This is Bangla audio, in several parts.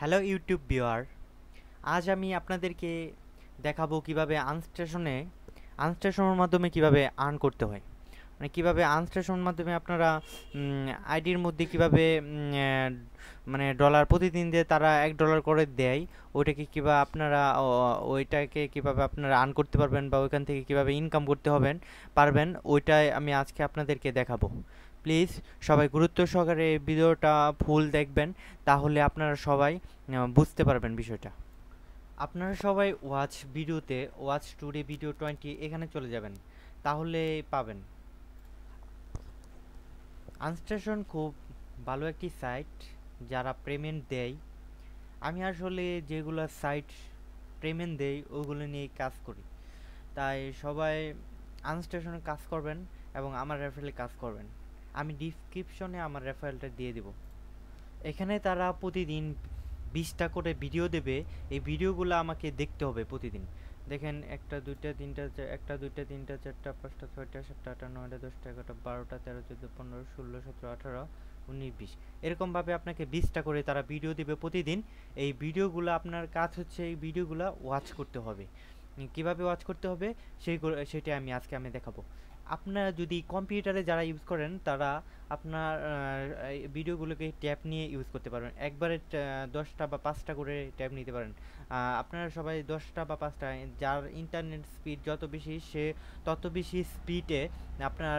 হ্যালো ইউটিউব ভিওয়ার আজ আমি আপনাদেরকে দেখাবো কিভাবে আনস্টেশনে আনস্টেশনের মাধ্যমে কিভাবে আর্ন করতে হয় মানে কীভাবে আনস্টেশনের মাধ্যমে আপনারা আইডির মধ্যে কিভাবে মানে ডলার প্রতিদিন যে তারা এক ডলার করে দেয় ওইটাকে কিবা আপনারা ওইটাকে কিভাবে আপনারা আর্ন করতে পারবেন বা ওইখান থেকে কিভাবে ইনকাম করতে হবেন পারবেন ওইটাই আমি আজকে আপনাদেরকে দেখাবো প্লিজ সবাই গুরুত্ব সহকারে ভিডিওটা ফুল দেখবেন তাহলে আপনারা সবাই বুঝতে পারবেন বিষয়টা আপনারা সবাই ওয়াচ ভিডিওতে ওয়াচ টুডে ভিডিও টোয়েন্টি এখানে চলে যাবেন তাহলে পাবেন আনস্টেশন খুব ভালো একটি সাইট যারা পেমেন্ট দেয় আমি আসলে যেগুলো সাইট পেমেন্ট দেয় ওগুলো নিয়ে কাজ করি তাই সবাই আনস্টেশনে কাজ করবেন এবং আমার রেফারেলে কাজ করবেন আমি ডিসক্রিপশনে আমার রেফারেলটা দিয়ে দেব এখানে তারা প্রতিদিন বিশটা করে ভিডিও দেবে এই ভিডিওগুলো আমাকে দেখতে হবে প্রতিদিন দেখেন একটা দুইটা তিনটা একটা দুইটা তিনটা চারটা পাঁচটা ছয়টা সাতটা আটটা নয়টা দশটা এগারোটা বারোটা তেরো চোদ্দো পনেরো ষোলো সতেরো আঠারো উনিশ বিশ এরকমভাবে আপনাকে বিশটা করে তারা ভিডিও দেবে প্রতিদিন এই ভিডিওগুলো আপনার কাজ হচ্ছে এই ভিডিওগুলো ওয়াচ করতে হবে কিভাবে ওয়াচ করতে হবে সেই সেটাই আমি আজকে আমি দেখাবো আপনারা যদি কম্পিউটারে যারা ইউজ করেন তারা আপনার ভিডিওগুলোকে ট্যাব নিয়ে ইউজ করতে পারবেন একবারে দশটা বা পাঁচটা করে ট্যাব নিতে পারেন আপনারা সবাই দশটা বা পাঁচটা যার ইন্টারনেট স্পিড যত বেশি সে তত বেশি স্পিডে আপনার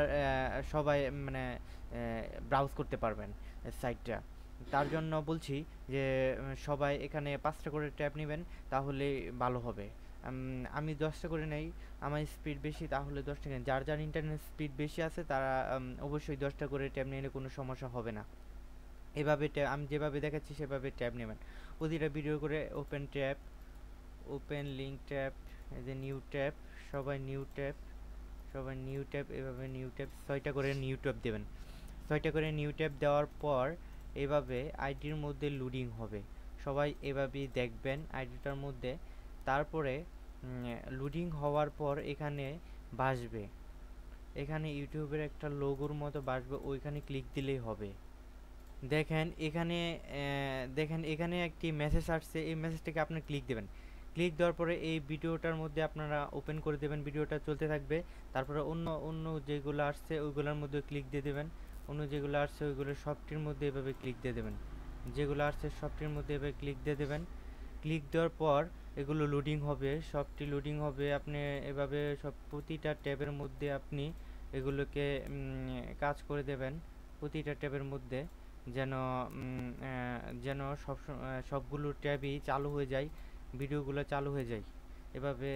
সবাই মানে ব্রাউজ করতে পারবেন সাইটটা তার জন্য বলছি যে সবাই এখানে পাঁচটা করে ট্যাব নেবেন তাহলে ভালো হবে আমি দশটা করে নেই আমার স্পিড বেশি তাহলে দশটা কেন যার যার ইন্টারনেট স্পিড বেশি আছে তারা অবশ্যই দশটা করে ট্যাব নিলে কোনো সমস্যা হবে না এভাবে আমি যেভাবে দেখাচ্ছি সেভাবে ট্যাব নেবেন প্রতিটা ভিডিও করে open tab open link tab এই যে নিউ ট্যাব সবাই নিউ ট্যাব সবাই নিউ ট্যাব এভাবে নিউ ট্যাব ছয়টা করে নিউ ট্যাব দেবেন ছয়টা করে নিউ ট্যাব দেওয়ার পর এভাবে আইডির মধ্যে লোডিং হবে সবাই এভাবেই দেখবেন আইডিটার মধ্যে তারপরে লোডিং হওয়ার পর এখানে বাসবে এখানে ইউটিউবের একটা লোগোর মতো বাসবে ওইখানে ক্লিক দিলেই হবে দেখেন এখানে দেখেন এখানে একটি মেসেজ আসছে এই মেসেজটিকে আপনি ক্লিক দেবেন ক্লিক দেওয়ার পরে এই ভিডিওটার মধ্যে আপনারা ওপেন করে দেবেন ভিডিওটা চলতে থাকবে তারপরে অন্য অন্য যেগুলো আসছে ওইগুলোর মধ্যে ক্লিক দিয়ে দেবেন অন্য যেগুলো আসছে ওইগুলো সবটির মধ্যে এভাবে ক্লিক দিয়ে দেবেন যেগুলো আসছে সবটির মধ্যে এভাবে ক্লিক দিয়ে দেবেন ক্লিক দেওয়ার পর এগুলো লোডিং হবে সবটি লোডিং হবে আপনি এভাবে সব প্রতিটা ট্যাবের মধ্যে আপনি এগুলোকে কাজ করে দেবেন প্রতিটা ট্যাবের মধ্যে যেন যেন সব সবগুলো ট্যাবই চালু হয়ে যায় ভিডিওগুলো চালু হয়ে যায় এভাবে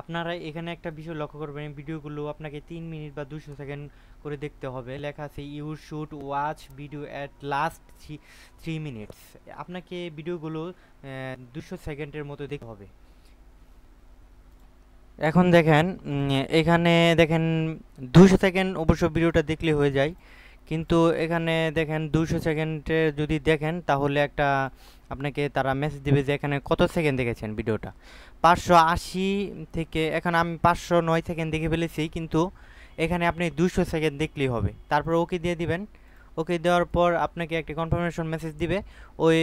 আপনারা এখানে একটা বিষয় লক্ষ্য করবেন ভিডিওগুলো আপনাকে তিন মিনিট বা দুশো সেকেন্ড করে দেখতে হবে লেখা আছে you should watch video at last three three minutes আপনাকে ভিডিওগুলো দুশো সেকেন্ডের মতো দেখতে হবে এখন দেখেন এখানে দেখেন দুশো সেকেন্ড অবশ্য ভিডিওটা দেখলে হয়ে যায় কিন্তু এখানে দেখেন দুশো সেকেন্ডে যদি দেখেন তাহলে একটা আপনাকে তারা মেসেজ দেবে যে এখানে কত সেকেন্ড দেখেছেন ভিডিওটা পাঁচশো আশি থেকে এখন আমি পাঁচশো নয় সেকেন্ড দেখে ফেলেছি কিন্তু এখানে আপনি দুশো সেকেন্ড দেখলেই হবে তারপর ওকে দিয়ে দিবেন ওকে দেওয়ার পর আপনাকে একটা কনফার্মেশন মেসেজ দিবে ওই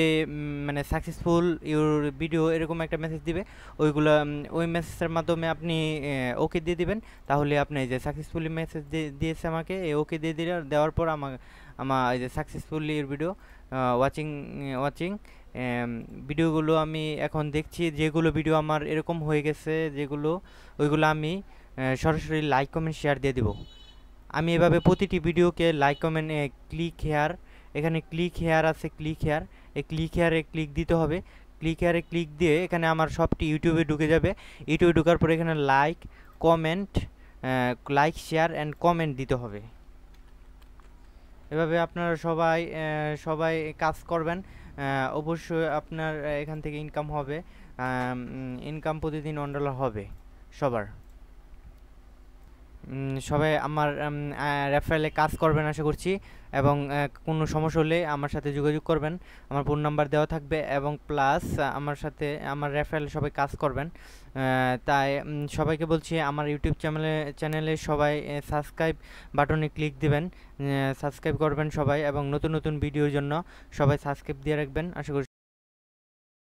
মানে সাকসেসফুল ইউর ভিডিও এরকম একটা মেসেজ দিবে ওইগুলো ওই মেসেজের মাধ্যমে আপনি ওকে দিয়ে দিবেন তাহলে আপনি যে সাকসেসফুলি মেসেজ দিয়েছে আমাকে ওকে দিয়ে দিলে দেওয়ার পর আমার আমার যে successfully your video watching watching ভিডিওগুলো আমি এখন দেখছি যেগুলো ভিডিও আমার এরকম হয়ে গেছে যেগুলো ওইগুলো আমি সরাসরি লাইক কমেন্ট শেয়ার দিয়ে দিব আমি এভাবে প্রতিটি ভিডিওকে লাইক কমেন্ট ক্লিক হেয়ার এখানে ক্লিক হেয়ার আছে ক্লিক হেয়ার এই ক্লিক হেয়ারে ক্লিক দিতে হবে ক্লিক হেয়ারে ক্লিক দিয়ে এখানে আমার সবটি ইউটিউবে ঢুকে যাবে ইউটিউবে ঢুকার পরে এখানে like comment like share and comment দিতে হবে এভাবে আপনারা সবাই সবাই কাজ করবেন অবশ্যই আপনার এখান থেকে ইনকাম হবে ইনকাম প্রতিদিন অন হবে সবার সবাই আমার রেফারেলে কাজ করবেন আশা করছি এবং কোনো সমস্যা হলে আমার সাথে যোগাযোগ করবেন আমার ফোন নাম্বার দেওয়া থাকবে এবং প্লাস আমার সাথে আমার রেফারেলে সবাই কাজ করবেন তাই সবাইকে বলছি আমার ইউটিউব চ্যানেলে চ্যানেলে সবাই সাবস্ক্রাইব বাটনে ক্লিক দিবেন সাবস্ক্রাইব করবেন সবাই এবং নতুন নতুন ভিডিওর জন্য সবাই সাবস্ক্রাইব দিয়ে রাখবেন আশা করছি